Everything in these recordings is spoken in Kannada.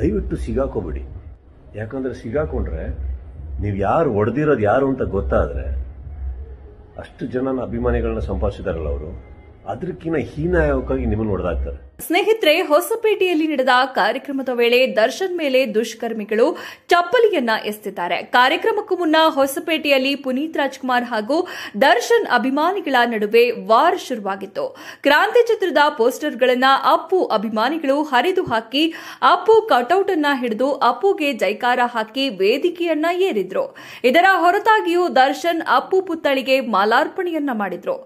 ದಯವಿಟ್ಟು ಸಿಗಾಕೋಬಿಡಿ ಯಾಕಂದರೆ ಸಿಗಾಕೊಂಡ್ರೆ ನೀವು ಯಾರು ಒಡೆದಿರೋದು ಯಾರು ಅಂತ ಗೊತ್ತಾದರೆ ಅಷ್ಟು ಜನನ ಅಭಿಮಾನಿಗಳನ್ನ ಸಂಪಾದಿಸಿದಾರಲ್ಲ ಅವರು ಅದಕ್ಕಿಂತ ಹೀನಾಯಕವಾಗಿ ನಿಮ್ಮನ್ನು ಒಡೆದಾಗ್ತಾರೆ ಸ್ನೇಹಿತರೆ ಹೊಸಪೇಟೆಯಲ್ಲಿ ನಡೆದ ಕಾರ್ಯಕ್ರಮದ ವೇಳೆ ದರ್ಶನ್ ಮೇಲೆ ದುಷ್ಕರ್ಮಿಗಳು ಚಪ್ಪಲಿಯನ್ನ ಎಸ್ತಿದ್ದಾರೆ ಕಾರ್ಯಕ್ರಮಕ್ಕೂ ಮುನ್ನ ಹೊಸಪೇಟೆಯಲ್ಲಿ ಪುನೀತ್ ರಾಜ್ಕುಮಾರ್ ಹಾಗೂ ದರ್ಶನ್ ಅಭಿಮಾನಿಗಳ ನಡುವೆ ವಾರ್ ಶುರುವಾಗಿತ್ತು ಕ್ರಾಂತಿ ಚಿತ್ರದ ಪೋಸ್ಟರ್ಗಳನ್ನ ಅಪ್ಪು ಅಭಿಮಾನಿಗಳು ಹರಿದು ಹಾಕಿ ಅಪ್ಪು ಕಟೌಟ್ ಅನ್ನ ಹಿಡಿದು ಅಪ್ಪುಗೆ ಜೈಕಾರ ಹಾಕಿ ವೇದಿಕೆಯನ್ನ ಏರಿದ್ರು ಇದರ ಹೊರತಾಗಿಯೂ ದರ್ಶನ್ ಅಪ್ಪು ಪುತ್ಥಳಿಗೆ ಮಾಲಾರ್ಪಣೆಯನ್ನ ಮಾಡಿದ್ರು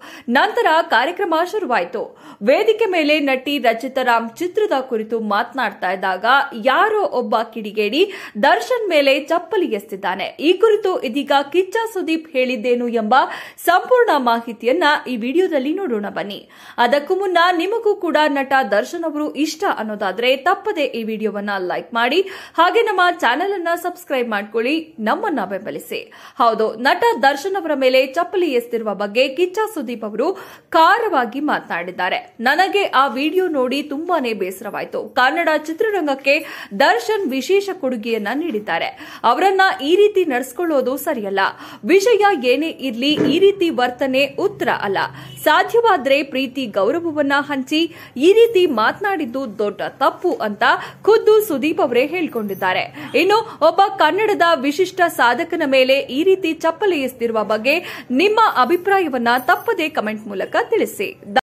ನಂತರ ಕಾರ್ಯಕ್ರಮ ಶುರುವಾಯಿತು ವೇದಿಕೆ ಮೇಲೆ ನಟಿ ಚಿತ್ತರಾಮ್ ಚಿತ್ರದ ಕುರಿತು ಮಾತನಾಡ್ತಾ ಇದ್ದಾಗ ಯಾರೋ ಒಬ್ಬ ಕಿಡಿಗೇಡಿ ದರ್ಶನ್ ಮೇಲೆ ಚಪ್ಪಲಿ ಎಸ್ತಿದ್ದಾನೆ ಈ ಕುರಿತು ಇದೀಗ ಕಿಚ್ಚ ಸುದೀಪ್ ಹೇಳಿದ್ದೇನು ಎಂಬ ಸಂಪೂರ್ಣ ಮಾಹಿತಿಯನ್ನ ಈ ವಿಡಿಯೋದಲ್ಲಿ ನೋಡೋಣ ಬನ್ನಿ ಅದಕ್ಕೂ ಮುನ್ನ ನಿಮಗೂ ಕೂಡ ನಟ ದರ್ಶನ್ ಅವರು ಇಷ್ಟ ಅನ್ನೋದಾದ್ರೆ ತಪ್ಪದೆ ಈ ವಿಡಿಯೋವನ್ನ ಲೈಕ್ ಮಾಡಿ ಹಾಗೆ ನಮ್ಮ ಚಾನೆಲ್ ಅನ್ನ ಸಬ್ಸ್ಕ್ರೈಬ್ ಮಾಡ್ಕೊಳ್ಳಿ ನಮ್ಮನ್ನ ಬೆಂಬಲಿಸಿ ಹೌದು ನಟ ದರ್ಶನ್ ಅವರ ಮೇಲೆ ಚಪ್ಪಲಿ ಎಸ್ತಿರುವ ಬಗ್ಗೆ ಕಿಚ್ಚ ಸುದೀಪ್ ಅವರು ಖಾರವಾಗಿ ಮಾತನಾಡಿದ್ದಾರೆ ನನಗೆ ಆ ವಿಡಿಯೋ ನೋಡಿ ನೋಡಿ ತುಂಬಾನೇ ಬೇಸರವಾಯಿತು ಕನ್ನಡ ಚಿತ್ರರಂಗಕ್ಕೆ ದರ್ಶನ್ ವಿಶೇಷ ಕೊಡುಗೆಯನ್ನ ನೀಡಿದ್ದಾರೆ ಅವರನ್ನ ಈ ರೀತಿ ನಡೆಸಿಕೊಳ್ಳೋದು ಸರಿಯಲ್ಲ ವಿಷಯ ಏನೇ ಇರಲಿ ಈ ರೀತಿ ವರ್ತನೆ ಉತ್ತರ ಅಲ್ಲ ಸಾಧ್ಯವಾದ್ರೆ ಪ್ರೀತಿ ಗೌರವವನ್ನ ಹಂಚಿ ಈ ರೀತಿ ಮಾತನಾಡಿದ್ದು ದೊಡ್ಡ ತಪ್ಪು ಅಂತ ಖುದ್ದು ಸುದೀಪ್ ಅವರೇ ಹೇಳಿಕೊಂಡಿದ್ದಾರೆ ಇನ್ನು ಒಬ್ಬ ಕನ್ನಡದ ವಿಶಿಷ್ಟ ಸಾಧಕನ ಮೇಲೆ ಈ ರೀತಿ ಚಪ್ಪಲಿ ಬಗ್ಗೆ ನಿಮ್ಮ ಅಭಿಪ್ರಾಯವನ್ನ ತಪ್ಪದೇ ಕಮೆಂಟ್ ಮೂಲಕ ತಿಳಿಸಿ